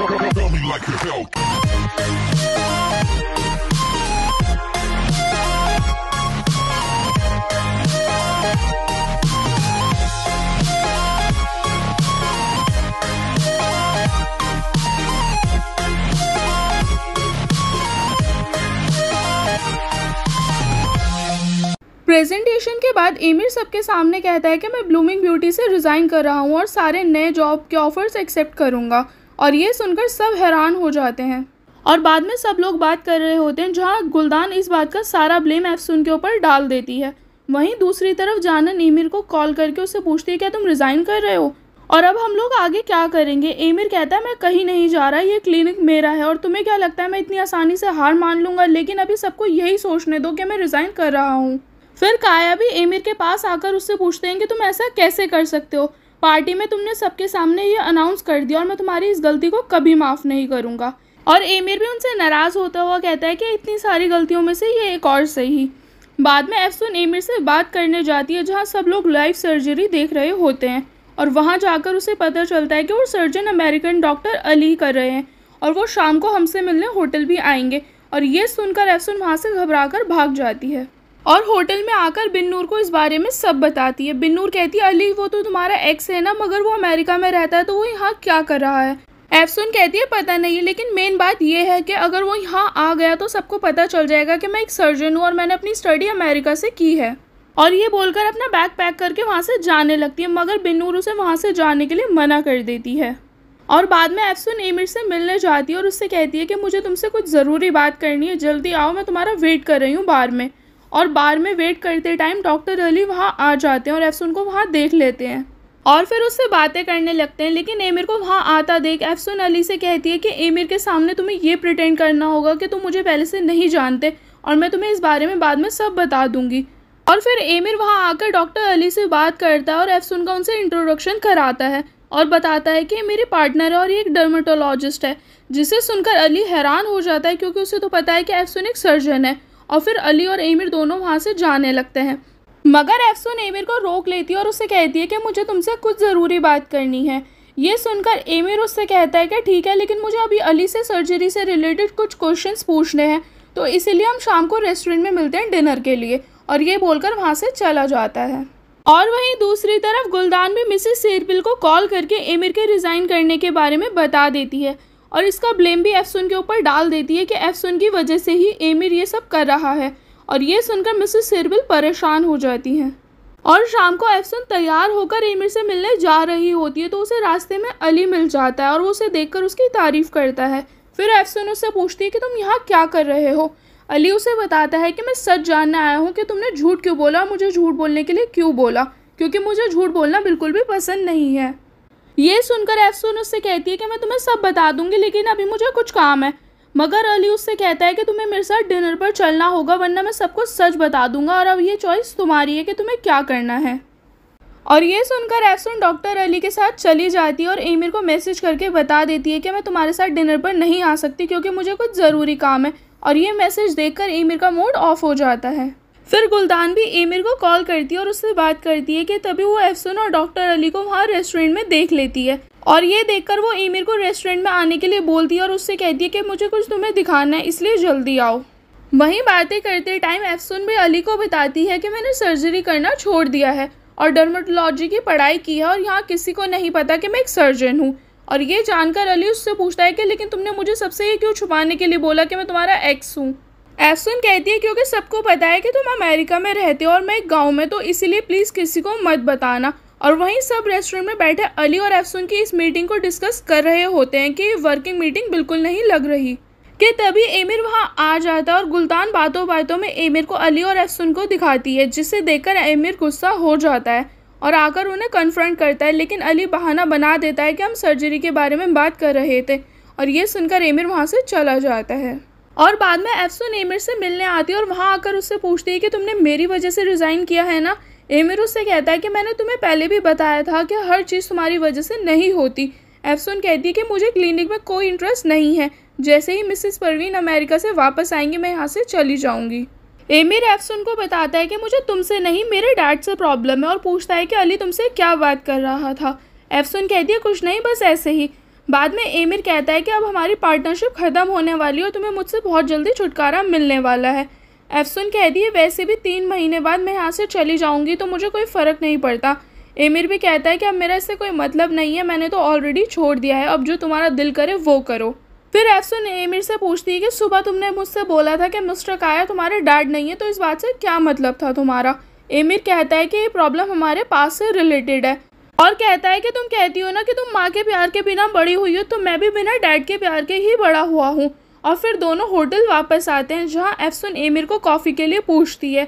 presentation के बाद emir सबके सामने कहता है कि मैं ब्लूमिंग ब्यूटी से रिज़ाइन कर रहा हूँ और सारे नए जॉब के ऑफर्स एक्सेप्ट करूंगा और ये सुनकर सब हैरान हो जाते हैं और बाद में सब लोग बात कर रहे होते हैं जहाँ गुलदान इस बात का सारा ब्लेम एफसुन के ऊपर डाल देती है वहीं दूसरी तरफ जाना एमिर को कॉल करके उसे पूछती है क्या तुम रिज़ाइन कर रहे हो और अब हम लोग आगे क्या करेंगे एमिर कहता है मैं कहीं नहीं जा रहा ये क्लिनिक मेरा है और तुम्हें क्या लगता है मैं इतनी आसानी से हार मान लूँगा लेकिन अभी सबको यही सोचने दो कि मैं रिज़ाइन कर रहा हूँ फिर काया भी एमिर के पास आकर उससे पूछते हैं कि तुम ऐसा कैसे कर सकते हो पार्टी में तुमने सबके सामने ये अनाउंस कर दिया और मैं तुम्हारी इस गलती को कभी माफ़ नहीं करूँगा और एमिर भी उनसे नाराज़ होता हुआ कहता है कि इतनी सारी गलतियों में से ये एक और सही बाद में एफसुन एमिर से बात करने जाती है जहाँ सब लोग लाइव सर्जरी देख रहे होते हैं और वहाँ जाकर उसे पता चलता है कि वो सर्जन अमेरिकन डॉक्टर अली कर रहे हैं और वो शाम को हमसे मिलने होटल भी आएंगे और ये सुनकर एफसुन वहाँ से घबरा कर भाग जाती है और होटल में आकर बिन्नूर को इस बारे में सब बताती है बिन्नूर कहती है अली वो तो तुम्हारा एक्स है ना मगर वो अमेरिका में रहता है तो वो यहाँ क्या कर रहा है एफसुन कहती है पता नहीं लेकिन मेन बात यह है कि अगर वो यहाँ आ गया तो सबको पता चल जाएगा कि मैं एक सर्जन हूँ और मैंने अपनी स्टडी अमेरिका से की है और ये बोलकर अपना बैग पैक करके वहाँ से जाने लगती है मगर बिन्नूर उसे वहाँ से जाने के लिए मना कर देती है और बाद में एफसुन एमिर से मिलने जाती है और उससे कहती है कि मुझे तुमसे कुछ ज़रूरी बात करनी है जल्दी आओ मैं तुम्हारा वेट कर रही हूँ बार में और बार में वेट करते टाइम डॉक्टर अली वहाँ आ जाते हैं और एफसुन को वहाँ देख लेते हैं और फिर उससे बातें करने लगते हैं लेकिन एमिर को वहाँ आता देख एफसुन अली से कहती है कि एमिर के सामने तुम्हें ये प्रिटेंड करना होगा कि तुम मुझे पहले से नहीं जानते और मैं तुम्हें इस बारे में बाद में सब बता दूंगी और फिर एमिर वहाँ आकर डॉक्टर अली से बात करता है और एफसुन का उनसे इंट्रोडक्शन कराता है और बताता है कि मेरे पार्टनर है और ये एक डर्माटोलॉजिस्ट है जिसे सुनकर अली हैरान हो जाता है क्योंकि उसे तो पता है कि एफसुन एक सर्जन है और फिर अली और एमिर दोनों वहाँ से जाने लगते हैं मगर एफसुन एमिर को रोक लेती है और उसे कहती है कि मुझे तुमसे कुछ ज़रूरी बात करनी है ये सुनकर एमिर उससे कहता है कि ठीक है लेकिन मुझे अभी अली से सर्जरी से रिलेटेड कुछ क्वेश्चन पूछने हैं तो इसीलिए हम शाम को रेस्टोरेंट में मिलते हैं डिनर के लिए और ये बोलकर वहाँ से चला जाता है और वहीं दूसरी तरफ गुलदान भी मिसेस सिरपिल को कॉल करके एमिर के रिज़ाइन करने के बारे में बता देती है और इसका ब्लेम भी एफसुन के ऊपर डाल देती है कि एफसुन की वजह से ही एमिर ये सब कर रहा है और ये सुनकर मिसेस सिरविल परेशान हो जाती हैं और शाम को एफसुन तैयार होकर एमिर से मिलने जा रही होती है तो उसे रास्ते में अली मिल जाता है और वो उसे कर उसकी तारीफ़ करता है फिर एफसुन उससे पूछती है कि तुम यहाँ क्या कर रहे हो अली उसे बताता है कि मैं सच जानने आया हूँ कि तुमने झूठ क्यों बोला मुझे झूठ बोलने के लिए क्यों बोला क्योंकि मुझे झूठ बोलना बिल्कुल भी पसंद नहीं है ये सुनकर एफसुन उससे कहती है कि मैं तुम्हें सब बता दूंगी लेकिन अभी मुझे कुछ काम है मगर अली उससे कहता है कि तुम्हें मेरे साथ डिनर पर चलना होगा वरना मैं सब कुछ सच बता दूंगा और अब ये चॉइस तुम्हारी है कि तुम्हें क्या करना है और ये सुनकर एफसुन डॉक्टर अली के साथ चली जाती है और एमिर को मैसेज करके बता देती है कि मैं तुम्हारे साथ डिनर पर नहीं आ सकती क्योंकि मुझे कुछ ज़रूरी काम है और ये मैसेज देखकर एमिर का मूड ऑफ हो जाता है फिर गुलदान भी एमिर को कॉल करती है और उससे बात करती है कि तभी वो एफसन और डॉक्टर अली को वहाँ रेस्टोरेंट में देख लेती है और ये देखकर वो एमिर को रेस्टोरेंट में आने के लिए बोलती है और उससे कहती है कि मुझे कुछ तुम्हें दिखाना है इसलिए जल्दी आओ वहीं बातें करते टाइम एफसन भी अली को बताती है कि मैंने सर्जरी करना छोड़ दिया है और डर्माटोलॉजी की पढ़ाई की है और यहाँ किसी को नहीं पता कि मैं एक सर्जन हूँ और ये जानकर अली उससे पूछता है कि लेकिन तुमने मुझे सबसे ये क्यों छुपाने के लिए बोला कि मैं तुम्हारा एक्स हूँ एसुन कहती है क्योंकि सबको पता है कि तुम अमेरिका में रहते हो और मैं गाँव में तो इसीलिए प्लीज़ किसी को मत बताना और वहीं सब रेस्टोरेंट में बैठे अली और एफसुन की इस मीटिंग को डिस्कस कर रहे होते हैं कि वर्किंग मीटिंग बिल्कुल नहीं लग रही कि तभी एमिर वहां आ जाता है और गुलतान बातों बातों में एमिर को अली और एफसुन को दिखाती है जिसे देखकर एमिर गुस्सा हो जाता है और आकर उन्हें कन्फ्रंट करता है लेकिन अली बहाना बना देता है कि हम सर्जरी के बारे में बात कर रहे थे और ये सुनकर एमिर वहाँ से चला जाता है और बाद में एफ्सो एमिर से मिलने आती है और वहाँ आकर उससे पूछती है कि तुमने मेरी वजह से रिज़ाइन किया है ना एमिर उससे कहता है कि मैंने तुम्हें पहले भी बताया था कि हर चीज़ तुम्हारी वजह से नहीं होती एफसोन कहती है कि मुझे क्लिनिक में कोई इंटरेस्ट नहीं है जैसे ही मिसिस परवीन अमेरिका से वापस आएंगी मैं यहाँ से चली जाऊँगी एमिर एफसोन को बताता है कि मुझे तुमसे नहीं मेरे डैड से प्रॉब्लम है और पूछता है कि अली तुमसे क्या बात कर रहा था एफसोन कहती है कुछ नहीं बस ऐसे ही बाद में एमिर कहता है कि अब हमारी पार्टनरशिप ख़त्म होने वाली है और तुम्हें मुझसे बहुत जल्दी छुटकारा मिलने वाला है एफसुन कहती है वैसे भी तीन महीने बाद मैं यहाँ से चली जाऊँगी तो मुझे कोई फ़र्क नहीं पड़ता एमिर भी कहता है कि अब मेरा इससे कोई मतलब नहीं है मैंने तो ऑलरेडी छोड़ दिया है अब जो तुम्हारा दिल करे वो करो फिर एफसुन एमिर से पूछती है कि सुबह तुमने मुझसे बोला था कि मिस्टर काया तुम्हारे डैड नहीं है तो इस बात से क्या मतलब था तुम्हारा एमिर कहता है कि ये प्रॉब्लम हमारे पास से रिलेटेड है और कहता है कि तुम कहती हो ना कि तुम माँ के प्यार के बिना बड़ी हुई हो तो मैं भी बिना डैड के प्यार के ही बड़ा हुआ हूँ और फिर दोनों होटल वापस आते हैं जहाँ एफसुन एमिर को कॉफ़ी के लिए पूछती है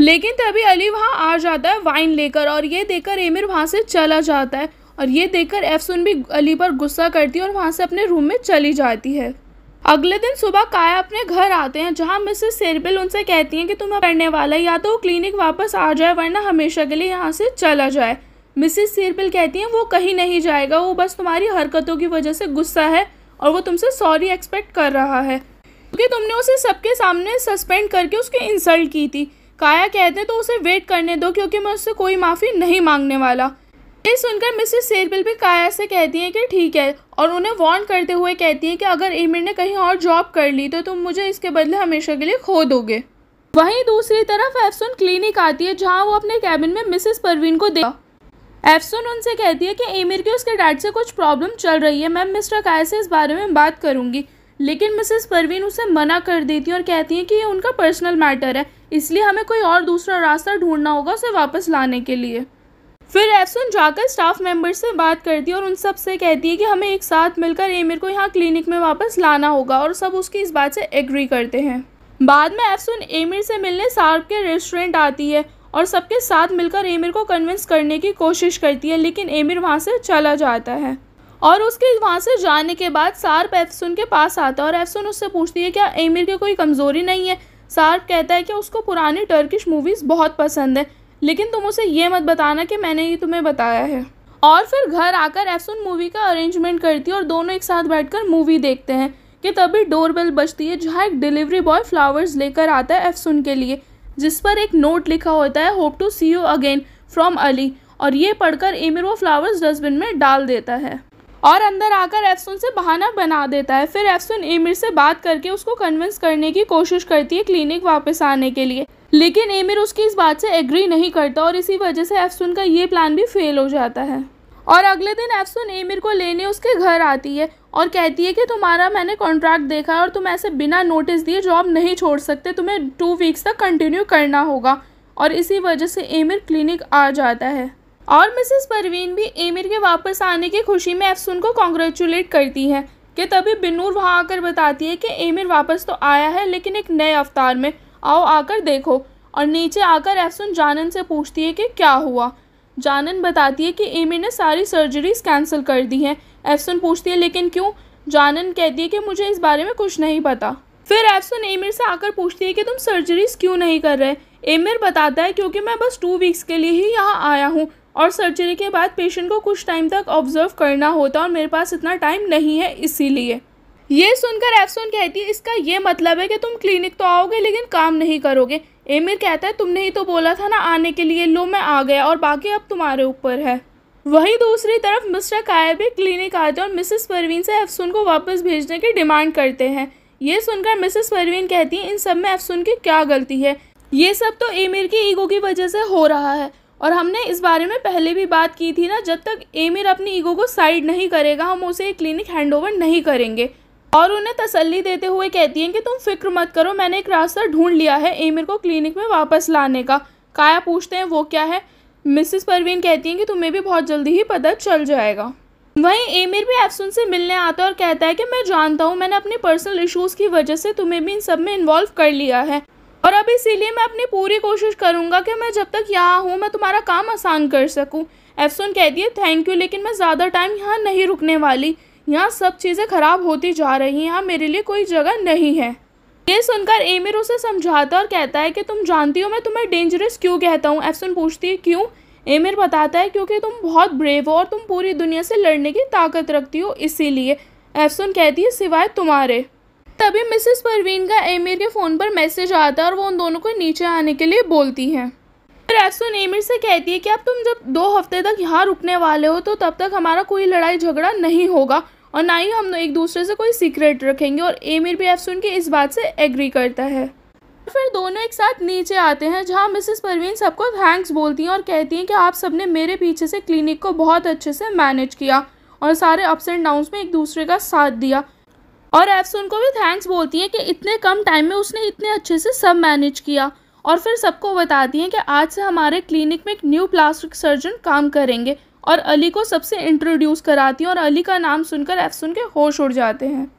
लेकिन तभी अली वहाँ आ जाता है वाइन लेकर और ये देखकर एमिर वहाँ से चला जाता है और ये देखकर एफसुन भी अली पर गुस्सा करती है और वहाँ से अपने रूम में चली जाती है अगले दिन सुबह काया अपने घर आते हैं जहाँ मिसेस सेरबिल उनसे कहती हैं कि तुम्हें पढ़ने वाला है या तो वो क्लिनिक वापस आ जाए वरना हमेशा के लिए यहाँ से चला जाए मिसिस सीरपिल कहती हैं वो कहीं नहीं जाएगा वो बस तुम्हारी हरकतों की वजह से गुस्सा है और वो तुमसे सॉरी एक्सपेक्ट कर रहा है क्योंकि तुमने उसे सबके सामने सस्पेंड करके उसकी इंसल्ट की थी काया कहते हैं तो उसे वेट करने दो क्योंकि मैं उससे कोई माफ़ी नहीं मांगने वाला ये सुनकर मिसेस सेरपिल भी काया से कहती हैं कि ठीक है और उन्हें वार्न करते हुए कहती हैं कि अगर एमिर ने कहीं और जॉब कर ली तो तुम मुझे इसके बदले हमेशा के लिए खो दोगे वहीं दूसरी तरफ एफसुन क्लिनिक आती है जहां वो अपने कैबिन में मिसेस परवीन को देखा एफसोन उनसे कहती है कि एमिर के उसके डैड से कुछ प्रॉब्लम चल रही है मैं मिस्टर काय से इस बारे में बात करूंगी लेकिन मिसेस परवीन उसे मना कर देती है और कहती है कि ये उनका पर्सनल मैटर है इसलिए हमें कोई और दूसरा रास्ता ढूंढना होगा उसे वापस लाने के लिए फिर एफसुन जाकर स्टाफ मेंबर से बात करती है और उन सब से कहती है कि हमें एक साथ मिलकर एमिर को यहाँ क्लिनिक में वापस लाना होगा और सब उसकी इस बात से एग्री करते हैं बाद में एफसुन एमिर से मिलने सार्प के रेस्टोरेंट आती है और सबके साथ मिलकर एमिर को कन्विंस करने की कोशिश करती है लेकिन एमिर वहाँ से चला जाता है और उसके वहाँ से जाने के बाद सार्प एफसुन के पास आता है और एफसुन उससे पूछती है क्या एमिर की कोई कमज़ोरी नहीं है सार्प कहता है कि उसको पुरानी टर्किश मूवीज़ बहुत पसंद है लेकिन तुम उसे ये मत बताना कि मैंने ये तुम्हें बताया है और फिर घर आकर एफसुन मूवी का अरेंजमेंट करती है और दोनों एक साथ बैठ मूवी देखते हैं कि तभी डोर बजती है जहाँ एक डिलीवरी बॉय फ्लावर्स लेकर आता है एफसुन के लिए जिस पर एक नोट लिखा होता है hope to see you again from Ali और ये पढ़कर एमिर वो फ्लावर्स डस्टबिन में डाल देता है और अंदर आकर एफसुन से बहाना बना देता है फिर एफसुन एमिर से बात करके उसको कन्विंस करने की कोशिश करती है क्लिनिक वापस आने के लिए लेकिन एमिर उसकी इस बात से एग्री नहीं करता और इसी वजह से एफसुन का ये प्लान भी फेल हो जाता है और अगले दिन एफसुन एमिर को लेने उसके घर आती है और कहती है कि तुम्हारा मैंने कॉन्ट्रैक्ट देखा है और तुम ऐसे बिना नोटिस दिए जॉब नहीं छोड़ सकते तुम्हें टू वीक्स तक कंटिन्यू करना होगा और इसी वजह से एमिर क्लिनिक आ जाता है और मिसेस परवीन भी एमिर के वापस आने की खुशी में एफसुन को कॉन्ग्रेचुलेट करती है कि तभी बिनूर वहाँ आकर बताती है कि एमिर वापस तो आया है लेकिन एक नए अवतार में आओ आकर देखो और नीचे आकर एफसुन जानन से पूछती है कि क्या हुआ जानन बताती है कि एमिर ने सारी सर्जरीज कैंसिल कर दी हैं एफसन पूछती है लेकिन क्यों जानन कहती है कि मुझे इस बारे में कुछ नहीं पता फिर एफसन एमिर से आकर पूछती है कि तुम सर्जरीज क्यों नहीं कर रहे एमिर बताता है क्योंकि मैं बस टू वीक्स के लिए ही यहाँ आया हूँ और सर्जरी के बाद पेशेंट को कुछ टाइम तक ऑब्जर्व करना होता है और मेरे पास इतना टाइम नहीं है इसीलिए ये सुनकर एफसन कहती है इसका ये मतलब है कि तुम क्लिनिक तो आओगे लेकिन काम नहीं करोगे एमिर कहता है तुमने ही तो बोला था ना आने के लिए लो मैं आ गया और बाकी अब तुम्हारे ऊपर है वहीं दूसरी तरफ मिस्टर काया भी क्लिनिक आते हैं और मिसेस परवीन से अफसुन को वापस भेजने की डिमांड करते हैं ये सुनकर मिसेस परवीन कहती हैं इन सब में अफसुन की क्या गलती है ये सब तो एमिर की ईगो की वजह से हो रहा है और हमने इस बारे में पहले भी बात की थी ना जब तक एमिर अपनी ईगो को साइड नहीं करेगा हम उसे क्लिनिक हैंडओवर नहीं करेंगे और उन्हें तसल्ली देते हुए कहती हैं कि तुम फिक्र मत करो मैंने एक रास्ता ढूंढ लिया है एमिर को क्लिनिक में वापस लाने का काया पूछते हैं वो क्या है मिसेस परवीन कहती हैं कि तुम्हें भी बहुत जल्दी ही पता चल जाएगा वहीं एमिर भी एफसुन से मिलने आता है और कहता है कि मैं जानता हूँ मैंने अपने पर्सनल इश्यूज की वजह से तुम्हें भी इन सब में इन्वॉल्व कर लिया है और अब इसीलिए मैं अपनी पूरी कोशिश करूँगा कि मैं जब तक यहाँ हूँ मैं तुम्हारा काम आसान कर सकूँ एफसुन कहती है थैंक यू लेकिन मैं ज़्यादा टाइम यहाँ नहीं रुकने वाली यहाँ सब चीज़ें ख़राब होती जा रही हैं यहाँ मेरे लिए कोई जगह नहीं है ये सुनकर एमिर उसे समझाता और कहता है कि तुम जानती हो मैं तुम्हें डेंजरस क्यों कहता हूँ एफसन पूछती है क्यों एमिर बताता है क्योंकि तुम बहुत ब्रेव हो और तुम पूरी दुनिया से लड़ने की ताकत रखती हो इसीलिए एफसन कहती है सिवाय तुम्हारे तभी मिसेस परवीन का एमिर के फ़ोन पर मैसेज आता है और वो उन दोनों को नीचे आने के लिए बोलती हैं फिर एफसन एमिर से कहती है कि अब तुम जब दो हफ्ते तक यहाँ रुकने वाले हो तो तब तक हमारा कोई लड़ाई झगड़ा नहीं होगा और ना ही हम एक दूसरे से कोई सीक्रेट रखेंगे और एमिर भी एफ सुन के इस बात से एग्री करता है फिर दोनों एक साथ नीचे आते हैं जहाँ मिसेस परवीन सबको थैंक्स बोलती हैं और कहती हैं कि आप सबने मेरे पीछे से क्लिनिक को बहुत अच्छे से मैनेज किया और सारे अप्स एंड डाउन्स में एक दूसरे का साथ दिया और एफसुन को भी थैंक्स बोलती हैं कि इतने कम टाइम में उसने इतने अच्छे से सब मैनेज किया और फिर सबको बताती हैं कि आज से हमारे क्लिनिक में एक न्यू प्लास्टिक सर्जन काम करेंगे और अली को सबसे इंट्रोड्यूस कराती हैं और अली का नाम सुनकर एफसुन के होश उड़ जाते हैं